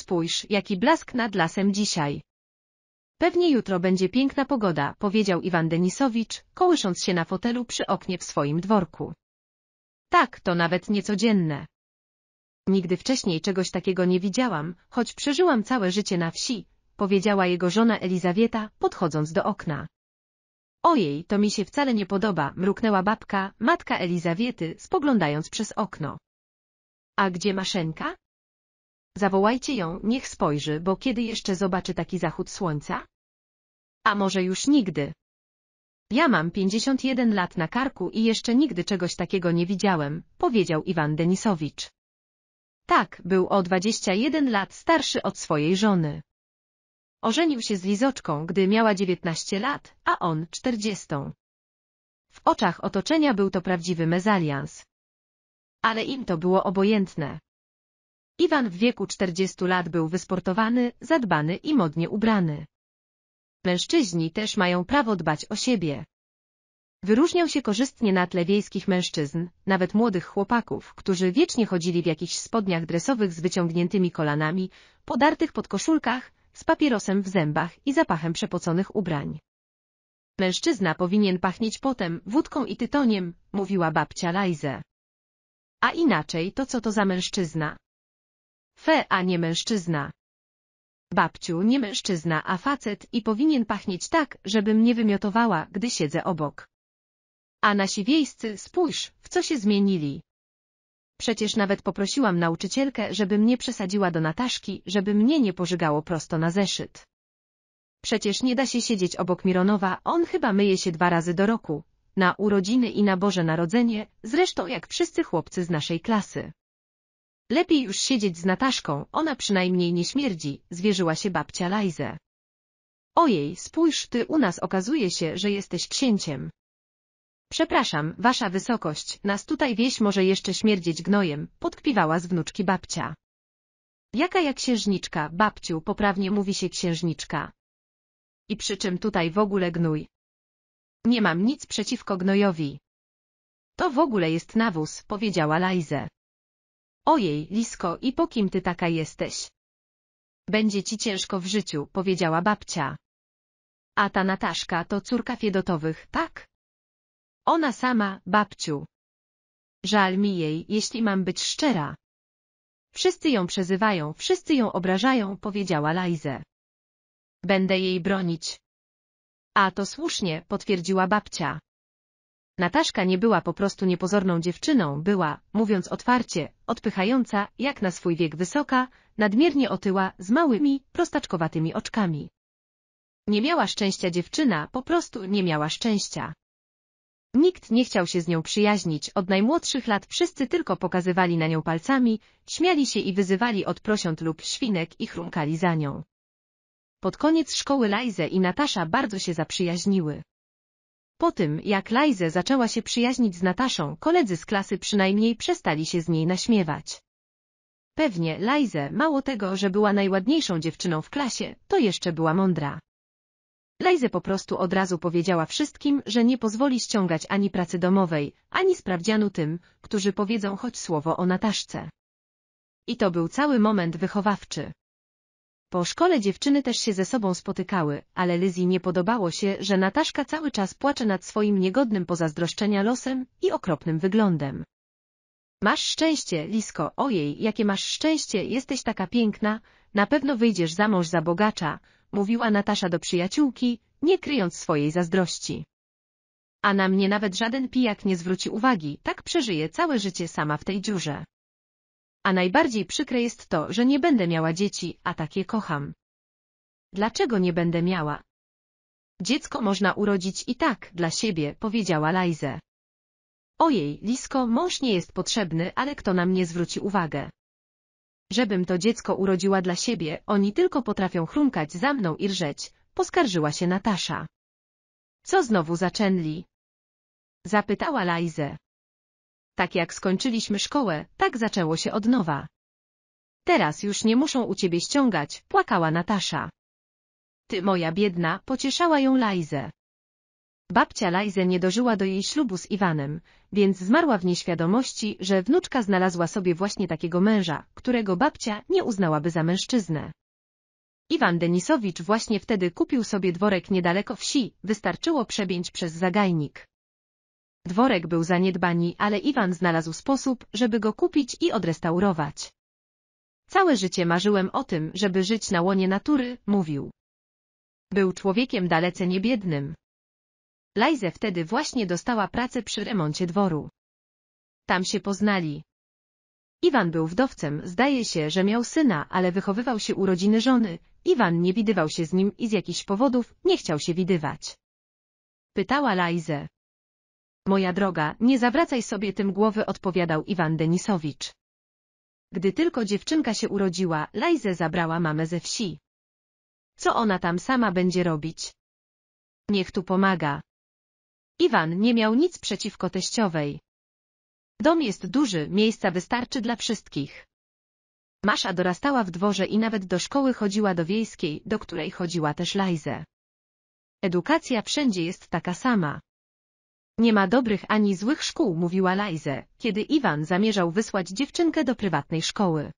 spójrz, jaki blask nad lasem dzisiaj. Pewnie jutro będzie piękna pogoda, powiedział Iwan Denisowicz, kołysząc się na fotelu przy oknie w swoim dworku. Tak, to nawet niecodzienne. Nigdy wcześniej czegoś takiego nie widziałam, choć przeżyłam całe życie na wsi, powiedziała jego żona Elizawieta, podchodząc do okna. Ojej, to mi się wcale nie podoba, mruknęła babka, matka Elizawiety, spoglądając przez okno. A gdzie Maszenka? Zawołajcie ją, niech spojrzy, bo kiedy jeszcze zobaczy taki zachód słońca? A może już nigdy? Ja mam 51 lat na karku i jeszcze nigdy czegoś takiego nie widziałem, powiedział Iwan Denisowicz. Tak, był o 21 lat starszy od swojej żony. Ożenił się z Lizoczką, gdy miała 19 lat, a on 40. W oczach otoczenia był to prawdziwy mezalians. Ale im to było obojętne. Iwan w wieku 40 lat był wysportowany, zadbany i modnie ubrany. Mężczyźni też mają prawo dbać o siebie. Wyróżniał się korzystnie na tle wiejskich mężczyzn, nawet młodych chłopaków, którzy wiecznie chodzili w jakichś spodniach dresowych z wyciągniętymi kolanami, podartych pod koszulkach, z papierosem w zębach i zapachem przepoconych ubrań. Mężczyzna powinien pachnieć potem, wódką i tytoniem, mówiła babcia Lajze. A inaczej to co to za mężczyzna? Fe, a nie mężczyzna. Babciu, nie mężczyzna, a facet i powinien pachnieć tak, żebym nie wymiotowała, gdy siedzę obok. A nasi wiejscy, spójrz, w co się zmienili. Przecież nawet poprosiłam nauczycielkę, żeby mnie przesadziła do Nataszki, żeby mnie nie pożygało prosto na zeszyt. Przecież nie da się siedzieć obok Mironowa, on chyba myje się dwa razy do roku. Na urodziny i na Boże Narodzenie, zresztą jak wszyscy chłopcy z naszej klasy. Lepiej już siedzieć z Nataszką, ona przynajmniej nie śmierdzi, zwierzyła się babcia Lajze. Ojej, spójrz ty u nas okazuje się, że jesteś księciem. Przepraszam, wasza wysokość, nas tutaj wieś może jeszcze śmierdzieć gnojem, podkpiwała z wnuczki babcia. Jaka jak księżniczka, babciu, poprawnie mówi się księżniczka. I przy czym tutaj w ogóle gnój? Nie mam nic przeciwko gnojowi. To w ogóle jest nawóz, powiedziała Lajze. Ojej, Lisko, i po kim ty taka jesteś? Będzie ci ciężko w życiu, powiedziała babcia. A ta Nataszka to córka Fiedotowych, tak? Ona sama, babciu. Żal mi jej, jeśli mam być szczera. Wszyscy ją przezywają, wszyscy ją obrażają, powiedziała Lajze. Będę jej bronić. A to słusznie, potwierdziła babcia. Nataszka nie była po prostu niepozorną dziewczyną, była, mówiąc otwarcie, odpychająca, jak na swój wiek wysoka, nadmiernie otyła, z małymi, prostaczkowatymi oczkami. Nie miała szczęścia dziewczyna, po prostu nie miała szczęścia. Nikt nie chciał się z nią przyjaźnić, od najmłodszych lat wszyscy tylko pokazywali na nią palcami, śmiali się i wyzywali od prosiąt lub świnek i chrumkali za nią. Pod koniec szkoły Lajze i Natasza bardzo się zaprzyjaźniły. Po tym, jak Lajze zaczęła się przyjaźnić z Nataszą, koledzy z klasy przynajmniej przestali się z niej naśmiewać. Pewnie Lajze, mało tego, że była najładniejszą dziewczyną w klasie, to jeszcze była mądra. Lajze po prostu od razu powiedziała wszystkim, że nie pozwoli ściągać ani pracy domowej, ani sprawdzianu tym, którzy powiedzą choć słowo o Nataszce. I to był cały moment wychowawczy. Po szkole dziewczyny też się ze sobą spotykały, ale Lyzi nie podobało się, że Nataszka cały czas płacze nad swoim niegodnym pozazdroszczenia losem i okropnym wyglądem. Masz szczęście, Lisko, ojej, jakie masz szczęście, jesteś taka piękna, na pewno wyjdziesz za mąż za bogacza, mówiła Natasza do przyjaciółki, nie kryjąc swojej zazdrości. A na mnie nawet żaden pijak nie zwróci uwagi, tak przeżyję całe życie sama w tej dziurze. A najbardziej przykre jest to, że nie będę miała dzieci, a takie kocham. Dlaczego nie będę miała? Dziecko można urodzić i tak, dla siebie, powiedziała Lajze. Ojej, Lisko, mąż nie jest potrzebny, ale kto na mnie zwróci uwagę? Żebym to dziecko urodziła dla siebie, oni tylko potrafią chrumkać za mną i rżeć, poskarżyła się Natasza. Co znowu zaczęli? Zapytała Lajze. Tak jak skończyliśmy szkołę, tak zaczęło się od nowa. Teraz już nie muszą u ciebie ściągać, płakała Natasza. Ty moja biedna, pocieszała ją Lajzę. Babcia Lajzę nie dożyła do jej ślubu z Iwanem, więc zmarła w nieświadomości, że wnuczka znalazła sobie właśnie takiego męża, którego babcia nie uznałaby za mężczyznę. Iwan Denisowicz właśnie wtedy kupił sobie dworek niedaleko wsi, wystarczyło przebięć przez zagajnik. Dworek był zaniedbani, ale Iwan znalazł sposób, żeby go kupić i odrestaurować. Całe życie marzyłem o tym, żeby żyć na łonie natury, mówił. Był człowiekiem dalece niebiednym. Lajze wtedy właśnie dostała pracę przy remoncie dworu. Tam się poznali. Iwan był wdowcem, zdaje się, że miał syna, ale wychowywał się u rodziny żony. Iwan nie widywał się z nim i z jakichś powodów nie chciał się widywać. Pytała Lajze. Moja droga, nie zawracaj sobie tym głowy odpowiadał Iwan Denisowicz. Gdy tylko dziewczynka się urodziła, Lajze zabrała mamę ze wsi. Co ona tam sama będzie robić? Niech tu pomaga. Iwan nie miał nic przeciwko teściowej. Dom jest duży, miejsca wystarczy dla wszystkich. Masza dorastała w dworze i nawet do szkoły chodziła do wiejskiej, do której chodziła też Lajze. Edukacja wszędzie jest taka sama. Nie ma dobrych ani złych szkół, mówiła Lajze, kiedy Iwan zamierzał wysłać dziewczynkę do prywatnej szkoły.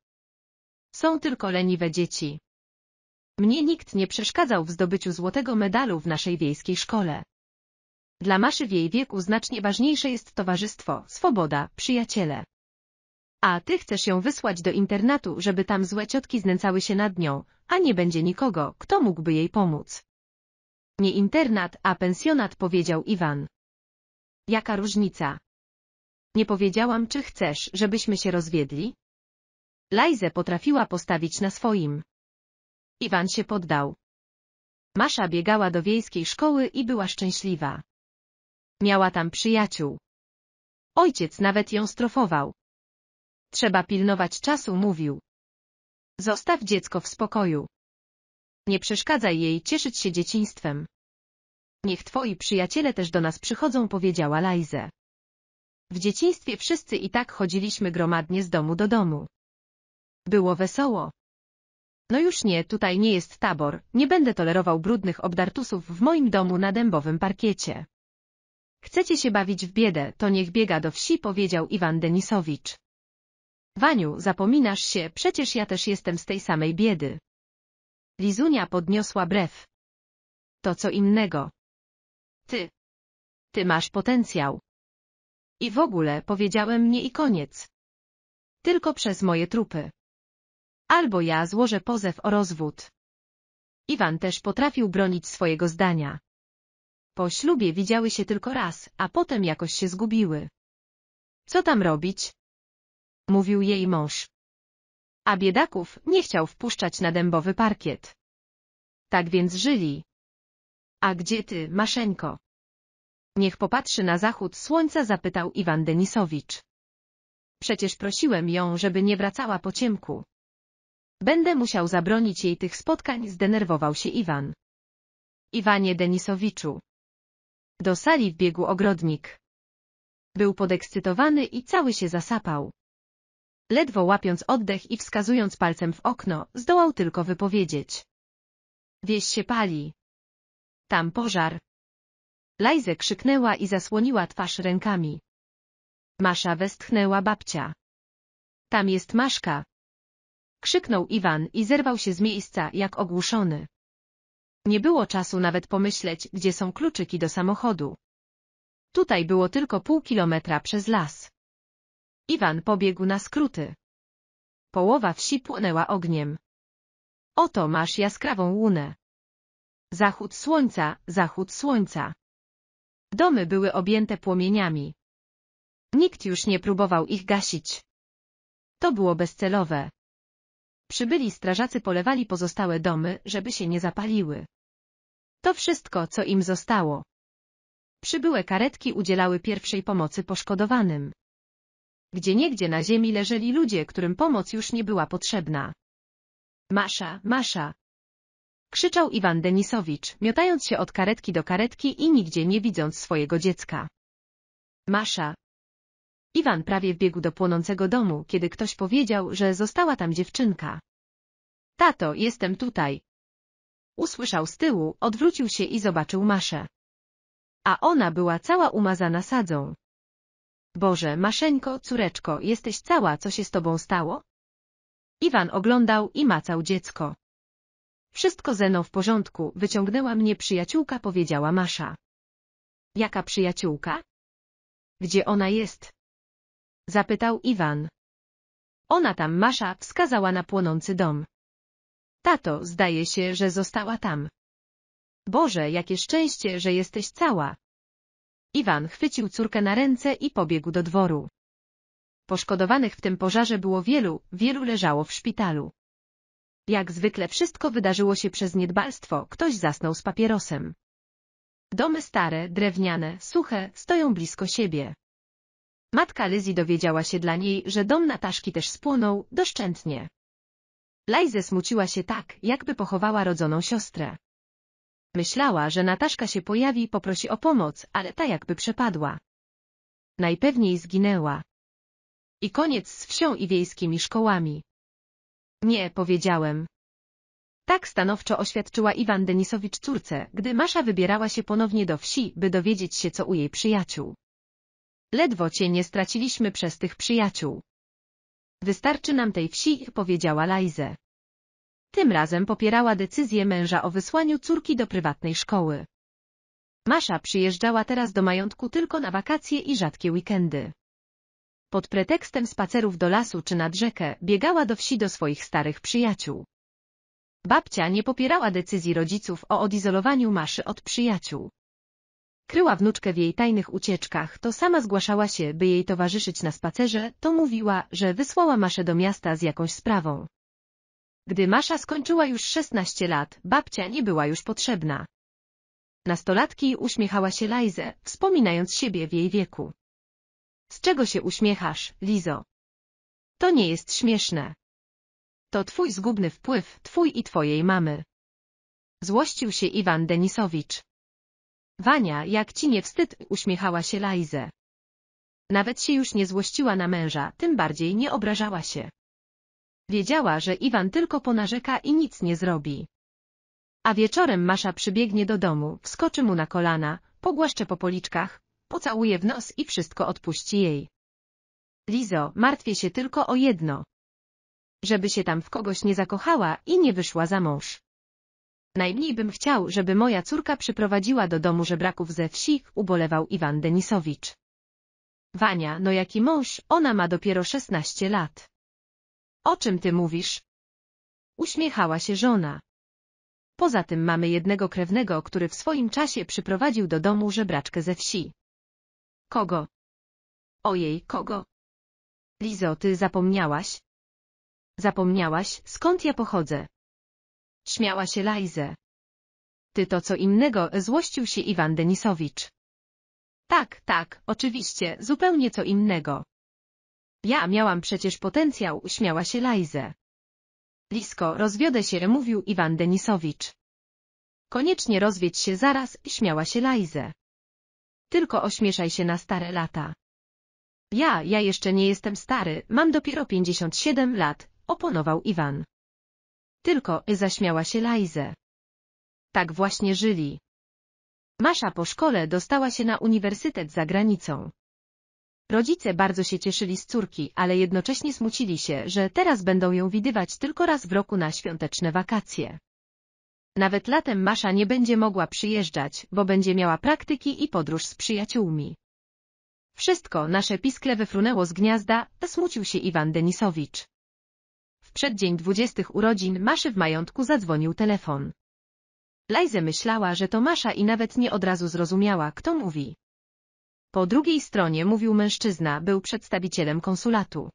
Są tylko leniwe dzieci. Mnie nikt nie przeszkadzał w zdobyciu złotego medalu w naszej wiejskiej szkole. Dla Maszy w jej wieku znacznie ważniejsze jest towarzystwo, swoboda, przyjaciele. A ty chcesz ją wysłać do internatu, żeby tam złe ciotki znęcały się nad nią, a nie będzie nikogo, kto mógłby jej pomóc. Nie internat, a pensjonat powiedział Iwan. Jaka różnica? Nie powiedziałam, czy chcesz, żebyśmy się rozwiedli? Lajze potrafiła postawić na swoim. Iwan się poddał. Masza biegała do wiejskiej szkoły i była szczęśliwa. Miała tam przyjaciół. Ojciec nawet ją strofował. Trzeba pilnować czasu, mówił. Zostaw dziecko w spokoju. Nie przeszkadzaj jej cieszyć się dzieciństwem. Niech twoi przyjaciele też do nas przychodzą, powiedziała Lajze. W dzieciństwie wszyscy i tak chodziliśmy gromadnie z domu do domu. Było wesoło. No już nie, tutaj nie jest tabor, nie będę tolerował brudnych obdartusów w moim domu na dębowym parkiecie. Chcecie się bawić w biedę, to niech biega do wsi, powiedział Iwan Denisowicz. Waniu, zapominasz się, przecież ja też jestem z tej samej biedy. Lizunia podniosła brew. To co innego. Ty. Ty masz potencjał. I w ogóle powiedziałem nie i koniec. Tylko przez moje trupy. Albo ja złożę pozew o rozwód. Iwan też potrafił bronić swojego zdania. Po ślubie widziały się tylko raz, a potem jakoś się zgubiły. Co tam robić? Mówił jej mąż. A biedaków nie chciał wpuszczać na dębowy parkiet. Tak więc żyli, a gdzie ty, Maszeńko? Niech popatrzy na zachód słońca, zapytał Iwan Denisowicz. Przecież prosiłem ją, żeby nie wracała po ciemku. Będę musiał zabronić jej tych spotkań, zdenerwował się Iwan. Iwanie Denisowiczu. Do sali wbiegł ogrodnik. Był podekscytowany i cały się zasapał. Ledwo łapiąc oddech i wskazując palcem w okno, zdołał tylko wypowiedzieć. Wieś się pali. Tam pożar. Lajze krzyknęła i zasłoniła twarz rękami. Masza westchnęła babcia. Tam jest Maszka. Krzyknął Iwan i zerwał się z miejsca jak ogłuszony. Nie było czasu nawet pomyśleć, gdzie są kluczyki do samochodu. Tutaj było tylko pół kilometra przez las. Iwan pobiegł na skróty. Połowa wsi płynęła ogniem. Oto masz jaskrawą łunę. Zachód słońca, zachód słońca. Domy były objęte płomieniami. Nikt już nie próbował ich gasić. To było bezcelowe. Przybyli strażacy polewali pozostałe domy, żeby się nie zapaliły. To wszystko, co im zostało. Przybyłe karetki udzielały pierwszej pomocy poszkodowanym. Gdzieniegdzie na ziemi leżeli ludzie, którym pomoc już nie była potrzebna. Masza, Masza, krzyczał Iwan Denisowicz, miotając się od karetki do karetki i nigdzie nie widząc swojego dziecka. Masza. Iwan prawie wbiegł do płonącego domu, kiedy ktoś powiedział, że została tam dziewczynka. Tato, jestem tutaj. Usłyszał z tyłu, odwrócił się i zobaczył Maszę. A ona była cała umazana sadzą. Boże, Maszeńko, córeczko, jesteś cała, co się z tobą stało? Iwan oglądał i macał dziecko. Wszystko Zeno w porządku, wyciągnęła mnie przyjaciółka, powiedziała Masza. Jaka przyjaciółka? Gdzie ona jest? Zapytał Iwan. Ona tam, Masza, wskazała na płonący dom. Tato, zdaje się, że została tam. Boże, jakie szczęście, że jesteś cała. Iwan chwycił córkę na ręce i pobiegł do dworu. Poszkodowanych w tym pożarze było wielu, wielu leżało w szpitalu. Jak zwykle wszystko wydarzyło się przez niedbalstwo, ktoś zasnął z papierosem. Domy stare, drewniane, suche, stoją blisko siebie. Matka Lyzi dowiedziała się dla niej, że dom Nataszki też spłonął, doszczętnie. Lajze smuciła się tak, jakby pochowała rodzoną siostrę. Myślała, że Nataszka się pojawi i poprosi o pomoc, ale ta jakby przepadła. Najpewniej zginęła. I koniec z wsią i wiejskimi szkołami. Nie, powiedziałem. Tak stanowczo oświadczyła Iwan Denisowicz córce, gdy Masza wybierała się ponownie do wsi, by dowiedzieć się co u jej przyjaciół. Ledwo cię nie straciliśmy przez tych przyjaciół. Wystarczy nam tej wsi, powiedziała Lajze. Tym razem popierała decyzję męża o wysłaniu córki do prywatnej szkoły. Masza przyjeżdżała teraz do majątku tylko na wakacje i rzadkie weekendy pod pretekstem spacerów do lasu czy nad rzekę, biegała do wsi do swoich starych przyjaciół. Babcia nie popierała decyzji rodziców o odizolowaniu Maszy od przyjaciół. Kryła wnuczkę w jej tajnych ucieczkach, to sama zgłaszała się, by jej towarzyszyć na spacerze, to mówiła, że wysłała Maszę do miasta z jakąś sprawą. Gdy Masza skończyła już 16 lat, babcia nie była już potrzebna. Nastolatki uśmiechała się Lajze, wspominając siebie w jej wieku. Z czego się uśmiechasz, Lizo? To nie jest śmieszne. To twój zgubny wpływ, twój i twojej mamy. Złościł się Iwan Denisowicz. Wania, jak ci nie wstyd, uśmiechała się Lajze. Nawet się już nie złościła na męża, tym bardziej nie obrażała się. Wiedziała, że Iwan tylko ponarzeka i nic nie zrobi. A wieczorem Masza przybiegnie do domu, wskoczy mu na kolana, pogłaszcze po policzkach, pocałuje w nos i wszystko odpuści jej. Lizo, martwię się tylko o jedno. Żeby się tam w kogoś nie zakochała i nie wyszła za mąż. Najmniej bym chciał, żeby moja córka przyprowadziła do domu żebraków ze wsi, ubolewał Iwan Denisowicz. Wania, no jaki mąż, ona ma dopiero 16 lat. O czym ty mówisz? Uśmiechała się żona. Poza tym mamy jednego krewnego, który w swoim czasie przyprowadził do domu żebraczkę ze wsi. Kogo? Ojej, kogo? Lizo, ty zapomniałaś? Zapomniałaś, skąd ja pochodzę? Śmiała się Lajze. Ty to co innego, złościł się Iwan Denisowicz. Tak, tak, oczywiście, zupełnie co innego. Ja miałam przecież potencjał, śmiała się Lajze. Lisko, rozwiodę się, mówił Iwan Denisowicz. Koniecznie rozwiedź się zaraz, śmiała się Lajze. Tylko ośmieszaj się na stare lata. Ja, ja jeszcze nie jestem stary, mam dopiero 57 lat, oponował Iwan. Tylko, y zaśmiała się Lajze. Tak właśnie żyli. Masza po szkole dostała się na uniwersytet za granicą. Rodzice bardzo się cieszyli z córki, ale jednocześnie smucili się, że teraz będą ją widywać tylko raz w roku na świąteczne wakacje. Nawet latem Masza nie będzie mogła przyjeżdżać, bo będzie miała praktyki i podróż z przyjaciółmi. Wszystko nasze piskle wyfrunęło z gniazda, smucił się Iwan Denisowicz. W przeddzień dwudziestych urodzin Maszy w majątku zadzwonił telefon. Lajze myślała, że to Masza i nawet nie od razu zrozumiała, kto mówi. Po drugiej stronie mówił mężczyzna, był przedstawicielem konsulatu.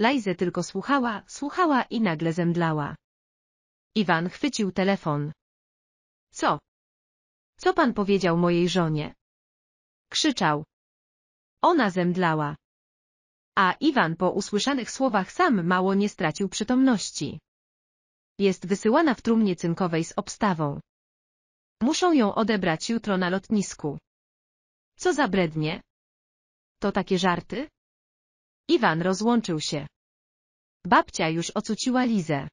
Lajze tylko słuchała, słuchała i nagle zemdlała. Iwan chwycił telefon. Co? Co pan powiedział mojej żonie? Krzyczał. Ona zemdlała. A Iwan po usłyszanych słowach sam mało nie stracił przytomności. Jest wysyłana w trumnie cynkowej z obstawą. Muszą ją odebrać jutro na lotnisku. Co za brednie? To takie żarty? Iwan rozłączył się. Babcia już ocuciła Lizę.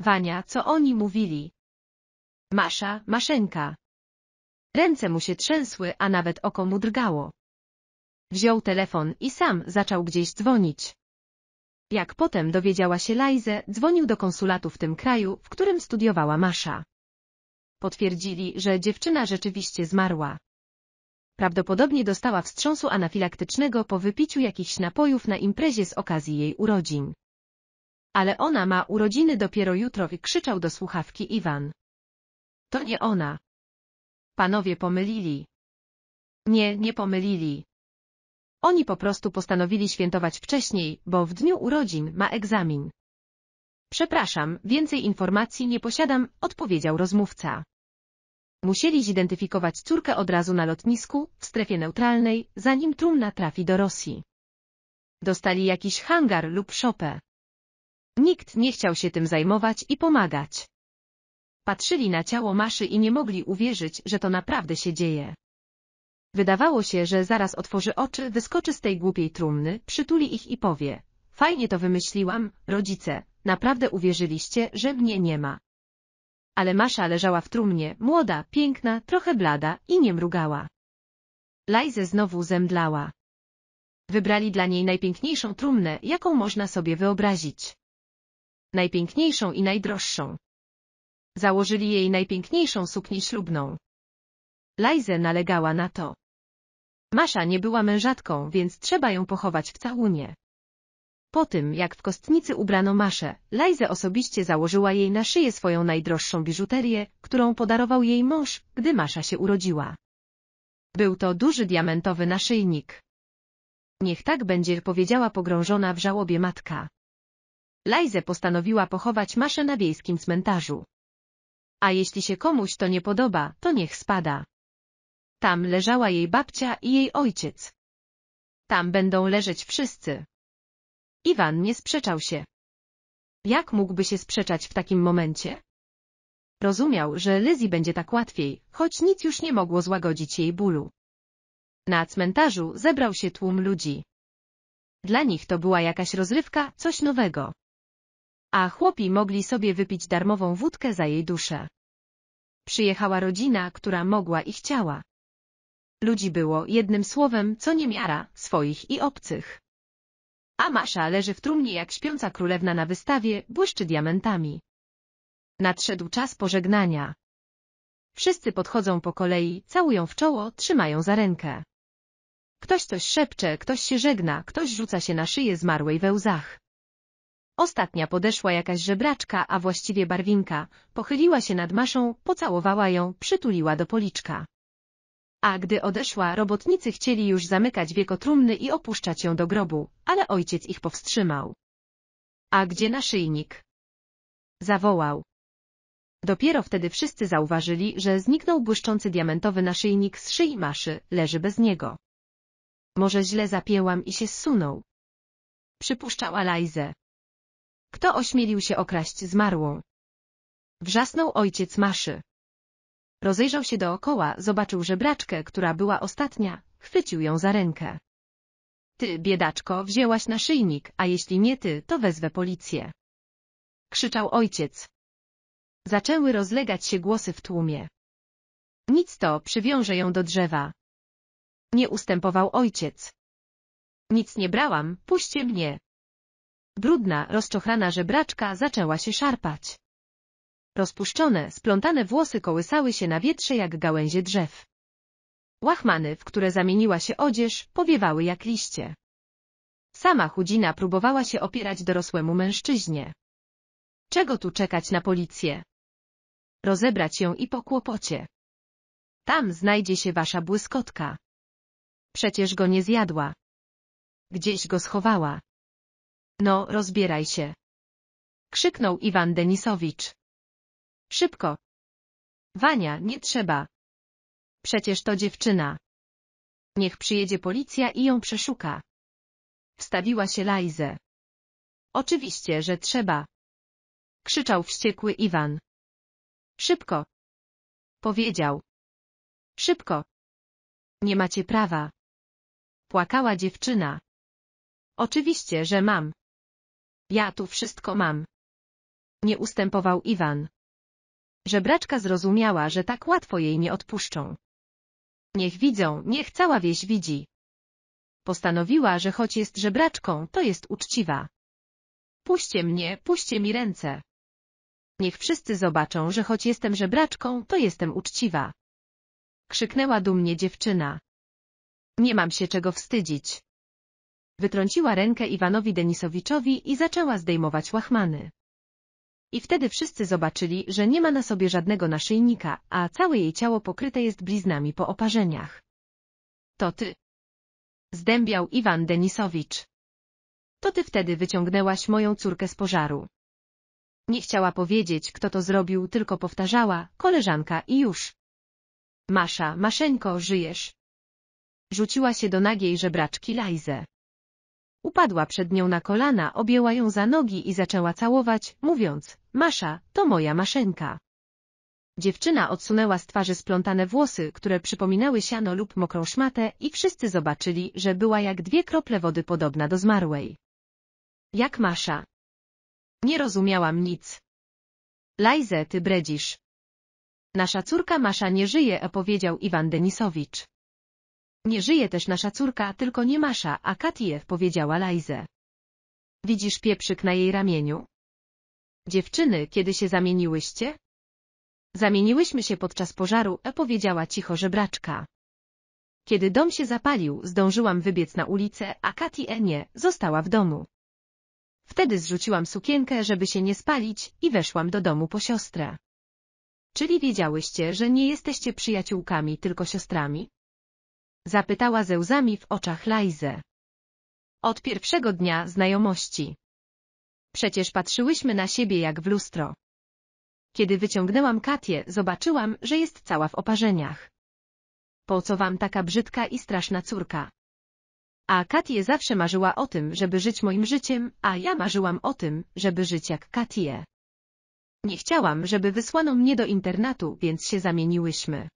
Wania, co oni mówili? Masza, Maszenka. Ręce mu się trzęsły, a nawet oko mu drgało. Wziął telefon i sam zaczął gdzieś dzwonić. Jak potem dowiedziała się Lajze, dzwonił do konsulatu w tym kraju, w którym studiowała Masza. Potwierdzili, że dziewczyna rzeczywiście zmarła. Prawdopodobnie dostała wstrząsu anafilaktycznego po wypiciu jakichś napojów na imprezie z okazji jej urodzin. Ale ona ma urodziny dopiero jutro i krzyczał do słuchawki Iwan. To nie ona. Panowie pomylili. Nie, nie pomylili. Oni po prostu postanowili świętować wcześniej, bo w dniu urodzin ma egzamin. Przepraszam, więcej informacji nie posiadam, odpowiedział rozmówca. Musieli zidentyfikować córkę od razu na lotnisku, w strefie neutralnej, zanim trumna trafi do Rosji. Dostali jakiś hangar lub szopę. Nikt nie chciał się tym zajmować i pomagać. Patrzyli na ciało Maszy i nie mogli uwierzyć, że to naprawdę się dzieje. Wydawało się, że zaraz otworzy oczy, wyskoczy z tej głupiej trumny, przytuli ich i powie. Fajnie to wymyśliłam, rodzice, naprawdę uwierzyliście, że mnie nie ma. Ale Masza leżała w trumnie, młoda, piękna, trochę blada i nie mrugała. Lajze znowu zemdlała. Wybrali dla niej najpiękniejszą trumnę, jaką można sobie wyobrazić najpiękniejszą i najdroższą. Założyli jej najpiękniejszą suknię ślubną. Lajze nalegała na to. Masza nie była mężatką, więc trzeba ją pochować w całunie. Po tym, jak w kostnicy ubrano Maszę, Lajze osobiście założyła jej na szyję swoją najdroższą biżuterię, którą podarował jej mąż, gdy Masza się urodziła. Był to duży diamentowy naszyjnik. Niech tak będzie powiedziała pogrążona w żałobie matka. Lajze postanowiła pochować Maszę na wiejskim cmentarzu. A jeśli się komuś to nie podoba, to niech spada. Tam leżała jej babcia i jej ojciec. Tam będą leżeć wszyscy. Iwan nie sprzeczał się. Jak mógłby się sprzeczać w takim momencie? Rozumiał, że Lizzie będzie tak łatwiej, choć nic już nie mogło złagodzić jej bólu. Na cmentarzu zebrał się tłum ludzi. Dla nich to była jakaś rozrywka, coś nowego a chłopi mogli sobie wypić darmową wódkę za jej duszę. Przyjechała rodzina, która mogła i chciała. Ludzi było, jednym słowem, co nie miara, swoich i obcych. A Masza leży w trumnie jak śpiąca królewna na wystawie, błyszczy diamentami. Nadszedł czas pożegnania. Wszyscy podchodzą po kolei, całują w czoło, trzymają za rękę. Ktoś coś szepcze, ktoś się żegna, ktoś rzuca się na szyję zmarłej we łzach. Ostatnia podeszła jakaś żebraczka, a właściwie barwinka, pochyliła się nad Maszą, pocałowała ją, przytuliła do policzka. A gdy odeszła, robotnicy chcieli już zamykać wieko trumny i opuszczać ją do grobu, ale ojciec ich powstrzymał. A gdzie naszyjnik? Zawołał. Dopiero wtedy wszyscy zauważyli, że zniknął błyszczący diamentowy naszyjnik z szyi Maszy, leży bez niego. Może źle zapięłam i się zsunął. Przypuszczała Lajzę. Kto ośmielił się okraść zmarłą? Wrzasnął ojciec Maszy. Rozejrzał się dookoła, zobaczył żebraczkę, która była ostatnia, chwycił ją za rękę. Ty, biedaczko, wzięłaś naszyjnik, a jeśli nie ty, to wezwę policję. Krzyczał ojciec. Zaczęły rozlegać się głosy w tłumie. Nic to, przywiąże ją do drzewa. Nie ustępował ojciec. Nic nie brałam, puśćcie mnie, Brudna, rozczochrana żebraczka zaczęła się szarpać. Rozpuszczone, splątane włosy kołysały się na wietrze jak gałęzie drzew. Łachmany, w które zamieniła się odzież, powiewały jak liście. Sama chudzina próbowała się opierać dorosłemu mężczyźnie. Czego tu czekać na policję? Rozebrać ją i po kłopocie. Tam znajdzie się wasza błyskotka. Przecież go nie zjadła. Gdzieś go schowała. No, rozbieraj się. Krzyknął Iwan Denisowicz. Szybko. Wania, nie trzeba. Przecież to dziewczyna. Niech przyjedzie policja i ją przeszuka. Wstawiła się Lajze. Oczywiście, że trzeba. Krzyczał wściekły Iwan. Szybko. Powiedział. Szybko. Nie macie prawa. Płakała dziewczyna. Oczywiście, że mam. Ja tu wszystko mam. Nie ustępował Iwan. Żebraczka zrozumiała, że tak łatwo jej nie odpuszczą. Niech widzą, niech cała wieś widzi. Postanowiła, że choć jest żebraczką, to jest uczciwa. Puśćcie mnie, puśćcie mi ręce. Niech wszyscy zobaczą, że choć jestem żebraczką, to jestem uczciwa. Krzyknęła dumnie dziewczyna. Nie mam się czego wstydzić. Wytrąciła rękę Iwanowi Denisowiczowi i zaczęła zdejmować łachmany. I wtedy wszyscy zobaczyli, że nie ma na sobie żadnego naszyjnika, a całe jej ciało pokryte jest bliznami po oparzeniach. To ty. Zdębiał Iwan Denisowicz. To ty wtedy wyciągnęłaś moją córkę z pożaru. Nie chciała powiedzieć, kto to zrobił, tylko powtarzała, koleżanka i już. Masza, Maszeńko, żyjesz. Rzuciła się do nagiej żebraczki Lajze upadła przed nią na kolana, objęła ją za nogi i zaczęła całować, mówiąc, Masza, to moja Maszenka. Dziewczyna odsunęła z twarzy splątane włosy, które przypominały siano lub mokrą szmatę i wszyscy zobaczyli, że była jak dwie krople wody podobna do zmarłej. Jak Masza? Nie rozumiałam nic. Lajze, ty bredzisz. Nasza córka Masza nie żyje, opowiedział Iwan Denisowicz. Nie żyje też nasza córka, tylko nie Masza, a Katiew powiedziała Lajze. Widzisz pieprzyk na jej ramieniu? Dziewczyny, kiedy się zamieniłyście? Zamieniłyśmy się podczas pożaru, e powiedziała cicho żebraczka. Kiedy dom się zapalił, zdążyłam wybiec na ulicę, a Kati e nie, została w domu. Wtedy zrzuciłam sukienkę, żeby się nie spalić i weszłam do domu po siostrę. Czyli wiedziałyście, że nie jesteście przyjaciółkami, tylko siostrami? Zapytała ze łzami w oczach Lajze. Od pierwszego dnia znajomości. Przecież patrzyłyśmy na siebie jak w lustro. Kiedy wyciągnęłam Katię, zobaczyłam, że jest cała w oparzeniach. Po co wam taka brzydka i straszna córka? A Katie zawsze marzyła o tym, żeby żyć moim życiem, a ja marzyłam o tym, żeby żyć jak Katie. Nie chciałam, żeby wysłano mnie do internatu, więc się zamieniłyśmy.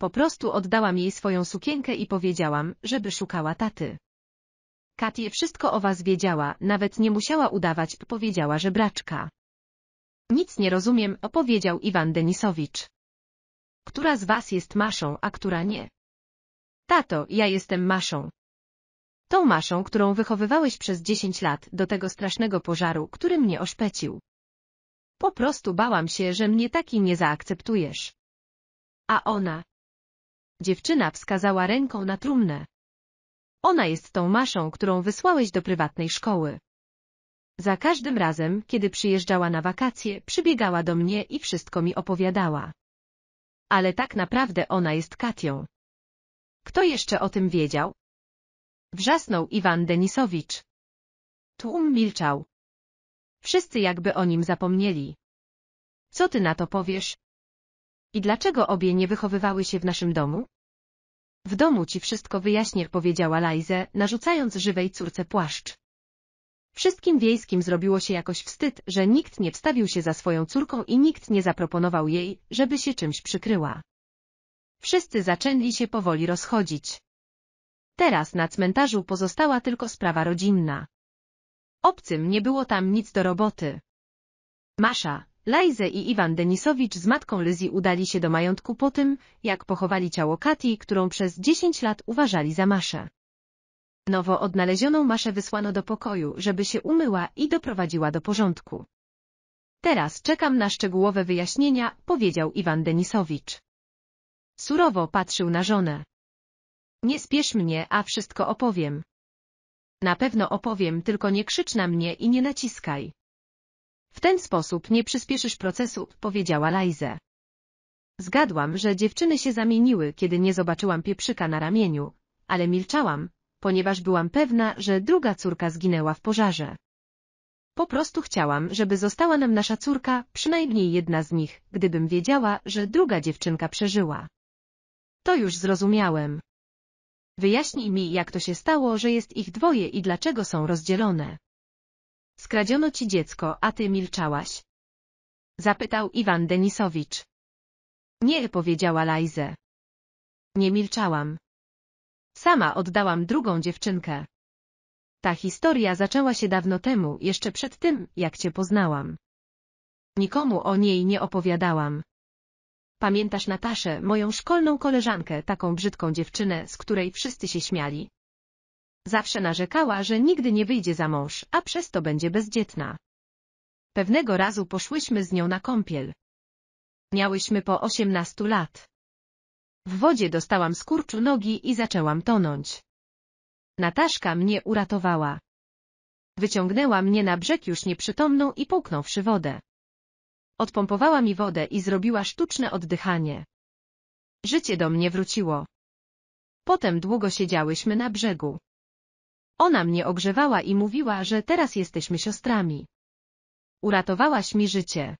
Po prostu oddałam jej swoją sukienkę i powiedziałam, żeby szukała taty. Katie wszystko o was wiedziała, nawet nie musiała udawać, powiedziała żebraczka. Nic nie rozumiem, opowiedział Iwan Denisowicz. Która z was jest Maszą, a która nie? Tato, ja jestem Maszą. Tą Maszą, którą wychowywałeś przez dziesięć lat do tego strasznego pożaru, który mnie oszpecił. Po prostu bałam się, że mnie taki nie zaakceptujesz. A ona, Dziewczyna wskazała ręką na trumnę. Ona jest tą maszą, którą wysłałeś do prywatnej szkoły. Za każdym razem, kiedy przyjeżdżała na wakacje, przybiegała do mnie i wszystko mi opowiadała. Ale tak naprawdę ona jest Katią. Kto jeszcze o tym wiedział? Wrzasnął Iwan Denisowicz. Tłum milczał. Wszyscy jakby o nim zapomnieli. Co ty na to powiesz? I dlaczego obie nie wychowywały się w naszym domu? W domu ci wszystko wyjaśnię, powiedziała Lajze, narzucając żywej córce płaszcz. Wszystkim wiejskim zrobiło się jakoś wstyd, że nikt nie wstawił się za swoją córką i nikt nie zaproponował jej, żeby się czymś przykryła. Wszyscy zaczęli się powoli rozchodzić. Teraz na cmentarzu pozostała tylko sprawa rodzinna. Obcym nie było tam nic do roboty. Masza, Lajze i Iwan Denisowicz z matką Lyzi udali się do majątku po tym, jak pochowali ciało Kati, którą przez 10 lat uważali za Maszę. Nowo odnalezioną Maszę wysłano do pokoju, żeby się umyła i doprowadziła do porządku. Teraz czekam na szczegółowe wyjaśnienia, powiedział Iwan Denisowicz. Surowo patrzył na żonę. Nie spiesz mnie, a wszystko opowiem. Na pewno opowiem, tylko nie krzycz na mnie i nie naciskaj. W ten sposób nie przyspieszysz procesu, powiedziała Lajze. Zgadłam, że dziewczyny się zamieniły, kiedy nie zobaczyłam pieprzyka na ramieniu, ale milczałam, ponieważ byłam pewna, że druga córka zginęła w pożarze. Po prostu chciałam, żeby została nam nasza córka, przynajmniej jedna z nich, gdybym wiedziała, że druga dziewczynka przeżyła. To już zrozumiałem. Wyjaśnij mi, jak to się stało, że jest ich dwoje i dlaczego są rozdzielone. Skradziono ci dziecko, a ty milczałaś? Zapytał Iwan Denisowicz. Nie, powiedziała Lajze. Nie milczałam. Sama oddałam drugą dziewczynkę. Ta historia zaczęła się dawno temu, jeszcze przed tym, jak cię poznałam. Nikomu o niej nie opowiadałam. Pamiętasz Nataszę, moją szkolną koleżankę, taką brzydką dziewczynę, z której wszyscy się śmiali? Zawsze narzekała, że nigdy nie wyjdzie za mąż, a przez to będzie bezdzietna. Pewnego razu poszłyśmy z nią na kąpiel. Miałyśmy po 18 lat. W wodzie dostałam skurczu nogi i zaczęłam tonąć. Nataszka mnie uratowała. Wyciągnęła mnie na brzeg już nieprzytomną i połknąwszy wodę. Odpompowała mi wodę i zrobiła sztuczne oddychanie. Życie do mnie wróciło. Potem długo siedziałyśmy na brzegu. Ona mnie ogrzewała i mówiła, że teraz jesteśmy siostrami. Uratowałaś mi życie.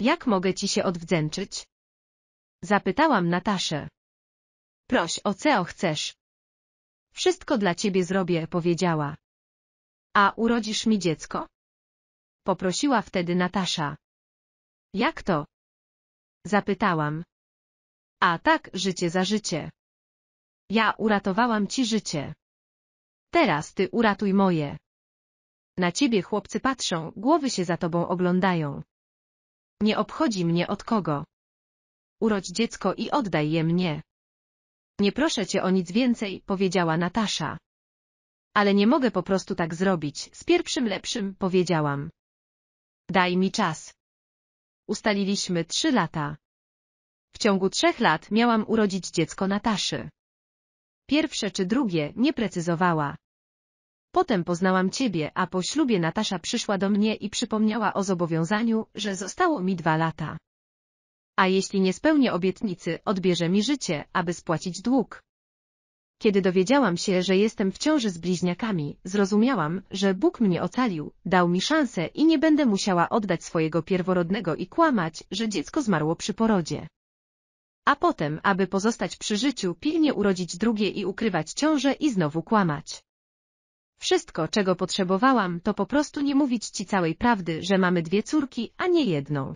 Jak mogę ci się odwdzięczyć? Zapytałam Nataszę. Proś o co chcesz. Wszystko dla ciebie zrobię, powiedziała. A urodzisz mi dziecko? Poprosiła wtedy Natasza. Jak to? Zapytałam. A tak, życie za życie. Ja uratowałam ci życie. Teraz ty uratuj moje. Na ciebie chłopcy patrzą, głowy się za tobą oglądają. Nie obchodzi mnie od kogo. Urodź dziecko i oddaj je mnie. Nie proszę cię o nic więcej, powiedziała Natasza. Ale nie mogę po prostu tak zrobić, z pierwszym lepszym, powiedziałam. Daj mi czas. Ustaliliśmy trzy lata. W ciągu trzech lat miałam urodzić dziecko Nataszy. Pierwsze czy drugie nie precyzowała. Potem poznałam ciebie, a po ślubie Natasza przyszła do mnie i przypomniała o zobowiązaniu, że zostało mi dwa lata. A jeśli nie spełnię obietnicy, odbierze mi życie, aby spłacić dług. Kiedy dowiedziałam się, że jestem w ciąży z bliźniakami, zrozumiałam, że Bóg mnie ocalił, dał mi szansę i nie będę musiała oddać swojego pierworodnego i kłamać, że dziecko zmarło przy porodzie. A potem, aby pozostać przy życiu, pilnie urodzić drugie i ukrywać ciążę i znowu kłamać. Wszystko, czego potrzebowałam, to po prostu nie mówić ci całej prawdy, że mamy dwie córki, a nie jedną.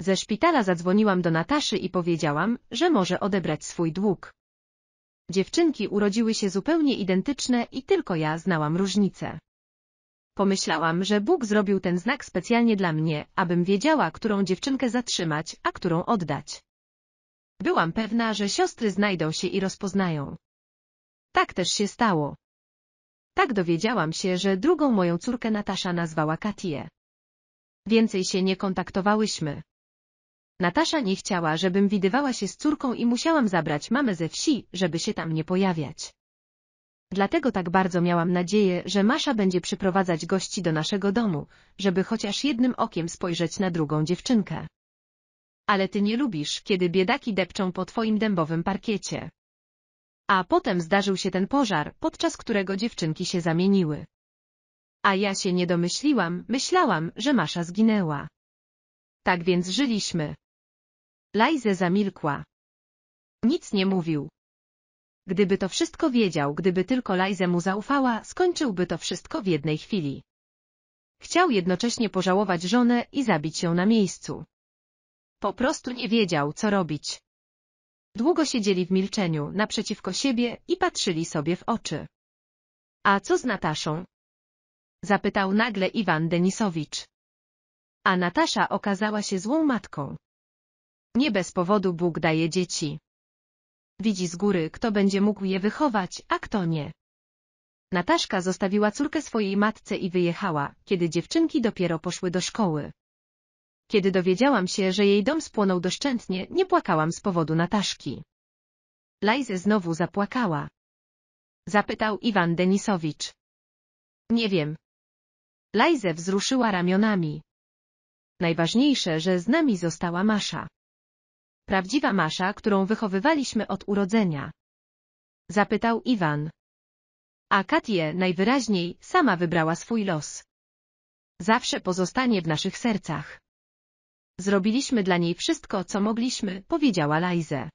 Ze szpitala zadzwoniłam do Nataszy i powiedziałam, że może odebrać swój dług. Dziewczynki urodziły się zupełnie identyczne i tylko ja znałam różnicę. Pomyślałam, że Bóg zrobił ten znak specjalnie dla mnie, abym wiedziała, którą dziewczynkę zatrzymać, a którą oddać. Byłam pewna, że siostry znajdą się i rozpoznają. Tak też się stało. Tak dowiedziałam się, że drugą moją córkę Natasza nazwała Katię. Więcej się nie kontaktowałyśmy. Natasza nie chciała, żebym widywała się z córką i musiałam zabrać mamę ze wsi, żeby się tam nie pojawiać. Dlatego tak bardzo miałam nadzieję, że Masza będzie przyprowadzać gości do naszego domu, żeby chociaż jednym okiem spojrzeć na drugą dziewczynkę. Ale ty nie lubisz, kiedy biedaki depczą po twoim dębowym parkiecie. A potem zdarzył się ten pożar, podczas którego dziewczynki się zamieniły. A ja się nie domyśliłam, myślałam, że Masza zginęła. Tak więc żyliśmy. Lajze zamilkła. Nic nie mówił. Gdyby to wszystko wiedział, gdyby tylko Lajze mu zaufała, skończyłby to wszystko w jednej chwili. Chciał jednocześnie pożałować żonę i zabić ją na miejscu. Po prostu nie wiedział, co robić. Długo siedzieli w milczeniu naprzeciwko siebie i patrzyli sobie w oczy. A co z Nataszą? Zapytał nagle Iwan Denisowicz. A Natasza okazała się złą matką. Nie bez powodu Bóg daje dzieci. Widzi z góry, kto będzie mógł je wychować, a kto nie. Nataszka zostawiła córkę swojej matce i wyjechała, kiedy dziewczynki dopiero poszły do szkoły. Kiedy dowiedziałam się, że jej dom spłonął doszczętnie, nie płakałam z powodu Nataszki. Lajze znowu zapłakała. Zapytał Iwan Denisowicz. Nie wiem. Lajze wzruszyła ramionami. Najważniejsze, że z nami została Masza. Prawdziwa Masza, którą wychowywaliśmy od urodzenia. Zapytał Iwan. A Katię najwyraźniej sama wybrała swój los. Zawsze pozostanie w naszych sercach. Zrobiliśmy dla niej wszystko, co mogliśmy, powiedziała Lajze.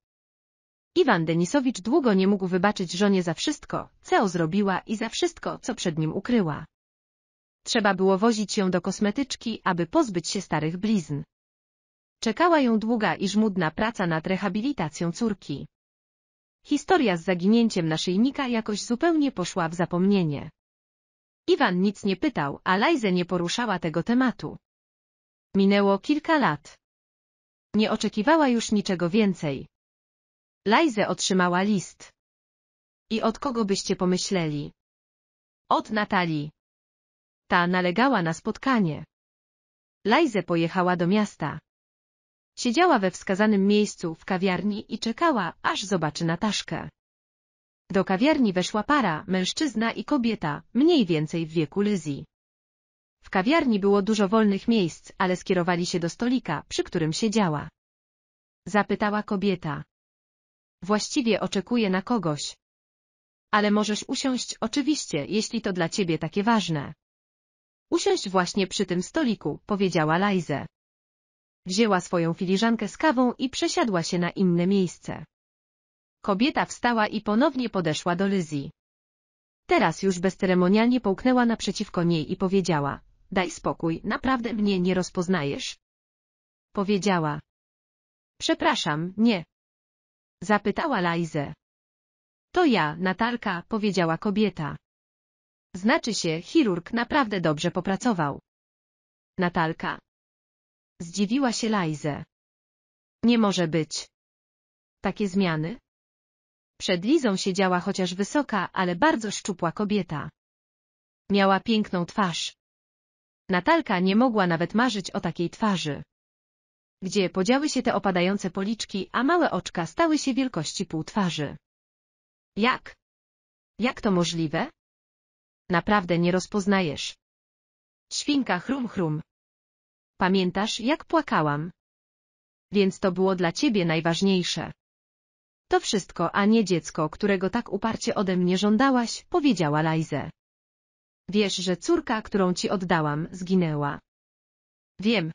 Iwan Denisowicz długo nie mógł wybaczyć żonie za wszystko, co zrobiła i za wszystko, co przed nim ukryła. Trzeba było wozić ją do kosmetyczki, aby pozbyć się starych blizn. Czekała ją długa i żmudna praca nad rehabilitacją córki. Historia z zaginięciem naszyjnika jakoś zupełnie poszła w zapomnienie. Iwan nic nie pytał, a Lajze nie poruszała tego tematu. Minęło kilka lat. Nie oczekiwała już niczego więcej. Lajze otrzymała list. I od kogo byście pomyśleli? Od Natalii. Ta nalegała na spotkanie. Lajze pojechała do miasta. Siedziała we wskazanym miejscu w kawiarni i czekała, aż zobaczy Nataszkę. Do kawiarni weszła para, mężczyzna i kobieta, mniej więcej w wieku Lyzji. W kawiarni było dużo wolnych miejsc, ale skierowali się do stolika, przy którym siedziała. Zapytała kobieta. Właściwie oczekuję na kogoś. Ale możesz usiąść oczywiście, jeśli to dla ciebie takie ważne. Usiąść właśnie przy tym stoliku, powiedziała Lajze. Wzięła swoją filiżankę z kawą i przesiadła się na inne miejsce. Kobieta wstała i ponownie podeszła do Lyzji. Teraz już bezceremonialnie połknęła naprzeciwko niej i powiedziała, Daj spokój, naprawdę mnie nie rozpoznajesz? Powiedziała. Przepraszam, nie. Zapytała Lajzę. To ja, Natalka, powiedziała kobieta. Znaczy się, chirurg naprawdę dobrze popracował. Natalka. Zdziwiła się Lajzę. Nie może być. Takie zmiany? Przed Lizą siedziała chociaż wysoka, ale bardzo szczupła kobieta. Miała piękną twarz. Natalka nie mogła nawet marzyć o takiej twarzy. Gdzie podziały się te opadające policzki, a małe oczka stały się wielkości pół twarzy. Jak? Jak to możliwe? Naprawdę nie rozpoznajesz. Świnka chrum chrum. Pamiętasz, jak płakałam? Więc to było dla ciebie najważniejsze. To wszystko, a nie dziecko, którego tak uparcie ode mnie żądałaś, powiedziała Lajze. Wiesz, że córka, którą ci oddałam, zginęła. Wiem.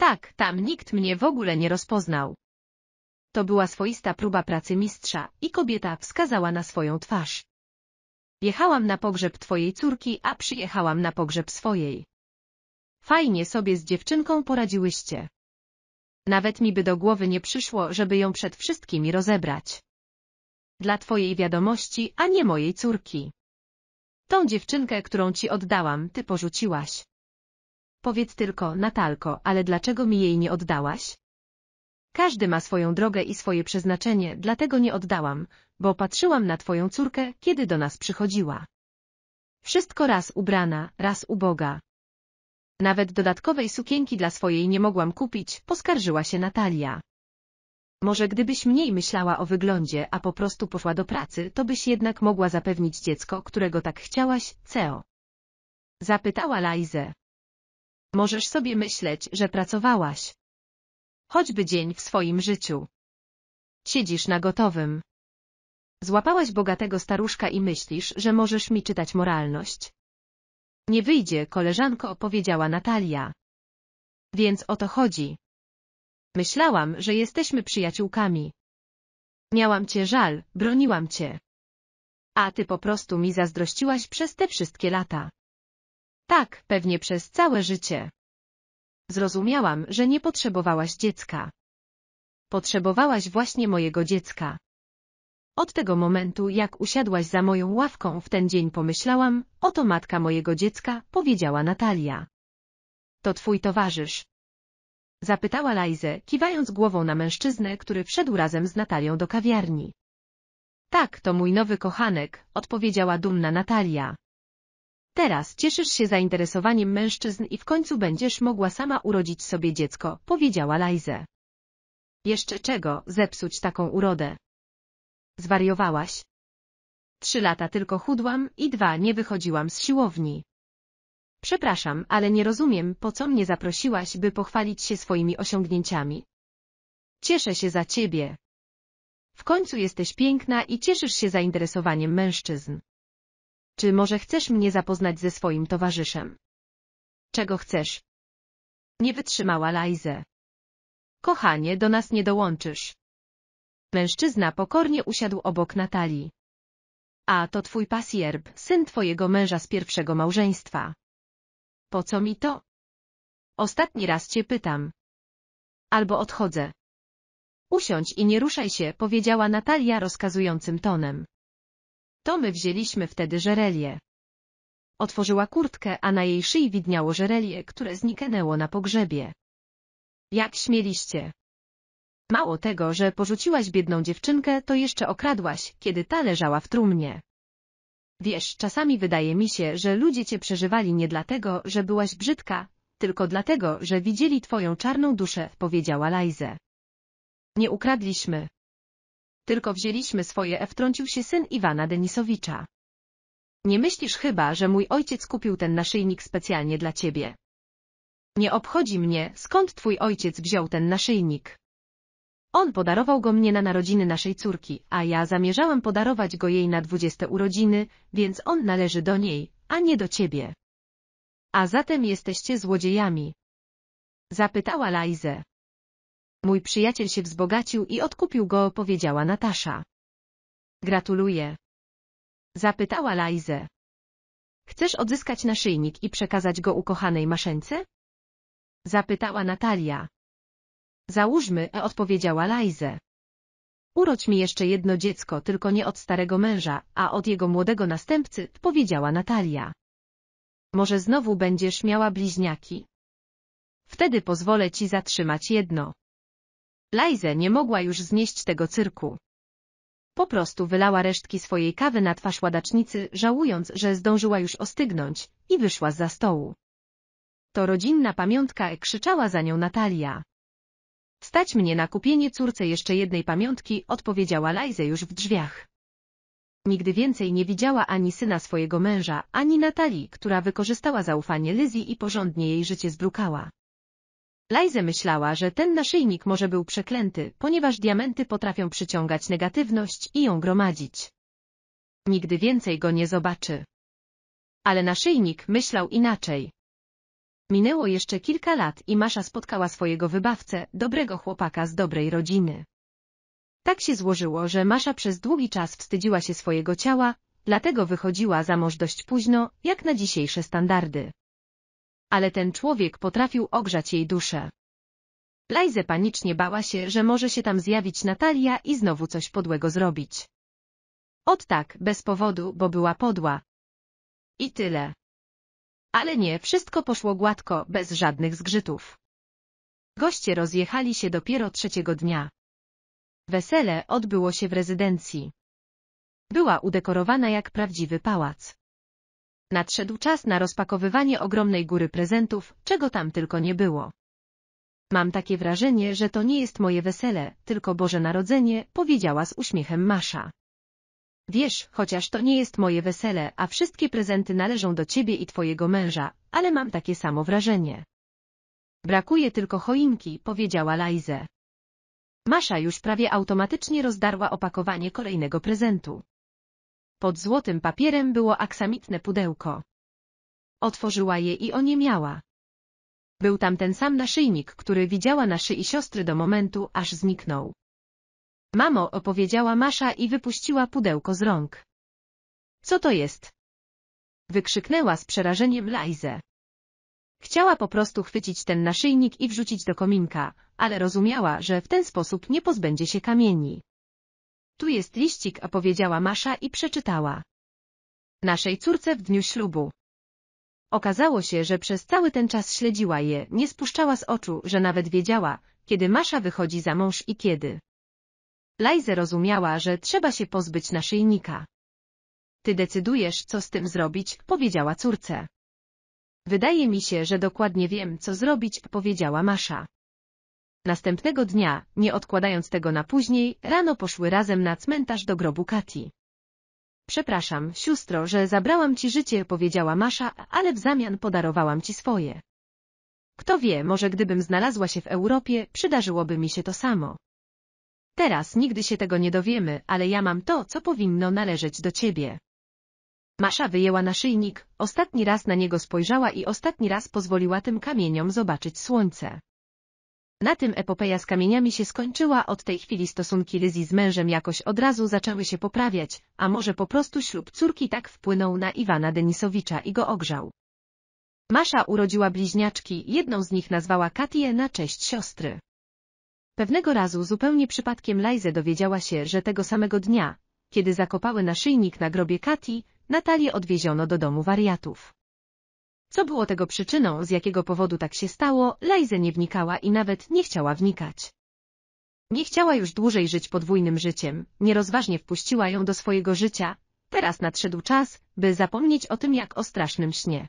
Tak, tam nikt mnie w ogóle nie rozpoznał. To była swoista próba pracy mistrza i kobieta wskazała na swoją twarz. Jechałam na pogrzeb twojej córki, a przyjechałam na pogrzeb swojej. Fajnie sobie z dziewczynką poradziłyście. Nawet mi by do głowy nie przyszło, żeby ją przed wszystkimi rozebrać. Dla twojej wiadomości, a nie mojej córki. Tą dziewczynkę, którą ci oddałam, ty porzuciłaś. Powiedz tylko, Natalko, ale dlaczego mi jej nie oddałaś? Każdy ma swoją drogę i swoje przeznaczenie, dlatego nie oddałam, bo patrzyłam na twoją córkę, kiedy do nas przychodziła. Wszystko raz ubrana, raz uboga. Nawet dodatkowej sukienki dla swojej nie mogłam kupić, poskarżyła się Natalia. Może gdybyś mniej myślała o wyglądzie, a po prostu poszła do pracy, to byś jednak mogła zapewnić dziecko, którego tak chciałaś, CEO. Zapytała Lajze. Możesz sobie myśleć, że pracowałaś. Choćby dzień w swoim życiu. Siedzisz na gotowym. Złapałaś bogatego staruszka i myślisz, że możesz mi czytać moralność. Nie wyjdzie, koleżanko, powiedziała Natalia. Więc o to chodzi. Myślałam, że jesteśmy przyjaciółkami. Miałam cię żal, broniłam cię. A ty po prostu mi zazdrościłaś przez te wszystkie lata. Tak, pewnie przez całe życie. Zrozumiałam, że nie potrzebowałaś dziecka. Potrzebowałaś właśnie mojego dziecka. Od tego momentu, jak usiadłaś za moją ławką w ten dzień pomyślałam, oto matka mojego dziecka, powiedziała Natalia. To twój towarzysz, Zapytała Lajzę, kiwając głową na mężczyznę, który wszedł razem z Natalią do kawiarni. Tak, to mój nowy kochanek, odpowiedziała dumna Natalia. Teraz cieszysz się zainteresowaniem mężczyzn i w końcu będziesz mogła sama urodzić sobie dziecko, powiedziała Lajze. Jeszcze czego, zepsuć taką urodę. Zwariowałaś? Trzy lata tylko chudłam i dwa nie wychodziłam z siłowni. Przepraszam, ale nie rozumiem, po co mnie zaprosiłaś, by pochwalić się swoimi osiągnięciami. Cieszę się za ciebie. W końcu jesteś piękna i cieszysz się zainteresowaniem mężczyzn. Czy może chcesz mnie zapoznać ze swoim towarzyszem? Czego chcesz? Nie wytrzymała Lajze. Kochanie, do nas nie dołączysz. Mężczyzna pokornie usiadł obok Natalii. A to twój pasjerb, syn twojego męża z pierwszego małżeństwa. Po co mi to? Ostatni raz cię pytam. Albo odchodzę. Usiądź i nie ruszaj się, powiedziała Natalia rozkazującym tonem. To my wzięliśmy wtedy żerelię. Otworzyła kurtkę, a na jej szyi widniało żerelie, które zniknęło na pogrzebie. Jak śmieliście? Mało tego, że porzuciłaś biedną dziewczynkę, to jeszcze okradłaś, kiedy ta leżała w trumnie. Wiesz, czasami wydaje mi się, że ludzie cię przeżywali nie dlatego, że byłaś brzydka, tylko dlatego, że widzieli twoją czarną duszę, powiedziała Lajze. Nie ukradliśmy. Tylko wzięliśmy swoje, wtrącił się syn Iwana Denisowicza. Nie myślisz chyba, że mój ojciec kupił ten naszyjnik specjalnie dla ciebie. Nie obchodzi mnie, skąd twój ojciec wziął ten naszyjnik. On podarował go mnie na narodziny naszej córki, a ja zamierzałem podarować go jej na dwudzieste urodziny, więc on należy do niej, a nie do ciebie. A zatem jesteście złodziejami. Zapytała Lajzę. Mój przyjaciel się wzbogacił i odkupił go, powiedziała Natasza. Gratuluję. Zapytała Lajzę. Chcesz odzyskać naszyjnik i przekazać go ukochanej maszence? Zapytała Natalia. Załóżmy, odpowiedziała Lajze. Urodź mi jeszcze jedno dziecko, tylko nie od starego męża, a od jego młodego następcy, powiedziała Natalia. Może znowu będziesz miała bliźniaki. Wtedy pozwolę ci zatrzymać jedno. Lajze nie mogła już znieść tego cyrku. Po prostu wylała resztki swojej kawy na twarz ładacznicy, żałując, że zdążyła już ostygnąć, i wyszła za stołu. To rodzinna pamiątka, krzyczała za nią Natalia. Stać mnie na kupienie córce jeszcze jednej pamiątki, odpowiedziała Lajze już w drzwiach. Nigdy więcej nie widziała ani syna swojego męża, ani Natalii, która wykorzystała zaufanie Lyzji i porządnie jej życie zbrukała. Lajze myślała, że ten naszyjnik może był przeklęty, ponieważ diamenty potrafią przyciągać negatywność i ją gromadzić. Nigdy więcej go nie zobaczy. Ale naszyjnik myślał inaczej. Minęło jeszcze kilka lat i Masza spotkała swojego wybawcę, dobrego chłopaka z dobrej rodziny. Tak się złożyło, że Masza przez długi czas wstydziła się swojego ciała, dlatego wychodziła za mąż dość późno, jak na dzisiejsze standardy. Ale ten człowiek potrafił ogrzać jej duszę. Lajze panicznie bała się, że może się tam zjawić Natalia i znowu coś podłego zrobić. Od tak, bez powodu, bo była podła. I tyle. Ale nie, wszystko poszło gładko, bez żadnych zgrzytów. Goście rozjechali się dopiero trzeciego dnia. Wesele odbyło się w rezydencji. Była udekorowana jak prawdziwy pałac. Nadszedł czas na rozpakowywanie ogromnej góry prezentów, czego tam tylko nie było. Mam takie wrażenie, że to nie jest moje wesele, tylko Boże Narodzenie, powiedziała z uśmiechem Masza. Wiesz, chociaż to nie jest moje wesele, a wszystkie prezenty należą do ciebie i twojego męża, ale mam takie samo wrażenie. Brakuje tylko choinki, powiedziała Lajze. Masza już prawie automatycznie rozdarła opakowanie kolejnego prezentu. Pod złotym papierem było aksamitne pudełko. Otworzyła je i oniemiała. Był tam ten sam naszyjnik, który widziała na szyi siostry do momentu, aż zniknął. Mamo, opowiedziała Masza i wypuściła pudełko z rąk. Co to jest? Wykrzyknęła z przerażeniem Lajzę. Chciała po prostu chwycić ten naszyjnik i wrzucić do kominka, ale rozumiała, że w ten sposób nie pozbędzie się kamieni. Tu jest liścik, opowiedziała Masza i przeczytała. Naszej córce w dniu ślubu. Okazało się, że przez cały ten czas śledziła je, nie spuszczała z oczu, że nawet wiedziała, kiedy Masza wychodzi za mąż i kiedy. Lajze rozumiała, że trzeba się pozbyć naszyjnika. Ty decydujesz, co z tym zrobić, powiedziała córce. Wydaje mi się, że dokładnie wiem, co zrobić, powiedziała Masza. Następnego dnia, nie odkładając tego na później, rano poszły razem na cmentarz do grobu Kati. Przepraszam, siostro, że zabrałam ci życie, powiedziała Masza, ale w zamian podarowałam ci swoje. Kto wie, może gdybym znalazła się w Europie, przydarzyłoby mi się to samo. Teraz nigdy się tego nie dowiemy, ale ja mam to, co powinno należeć do ciebie. Masza wyjęła naszyjnik, ostatni raz na niego spojrzała i ostatni raz pozwoliła tym kamieniom zobaczyć słońce. Na tym epopeja z kamieniami się skończyła, od tej chwili stosunki Lyzji z mężem jakoś od razu zaczęły się poprawiać, a może po prostu ślub córki tak wpłynął na Iwana Denisowicza i go ogrzał. Masza urodziła bliźniaczki, jedną z nich nazwała Katię na cześć siostry. Pewnego razu zupełnie przypadkiem Lajze dowiedziała się, że tego samego dnia, kiedy zakopały naszyjnik na grobie Kati, Natalię odwieziono do domu wariatów. Co było tego przyczyną, z jakiego powodu tak się stało, Lajze nie wnikała i nawet nie chciała wnikać. Nie chciała już dłużej żyć podwójnym życiem, nierozważnie wpuściła ją do swojego życia. Teraz nadszedł czas, by zapomnieć o tym jak o strasznym śnie.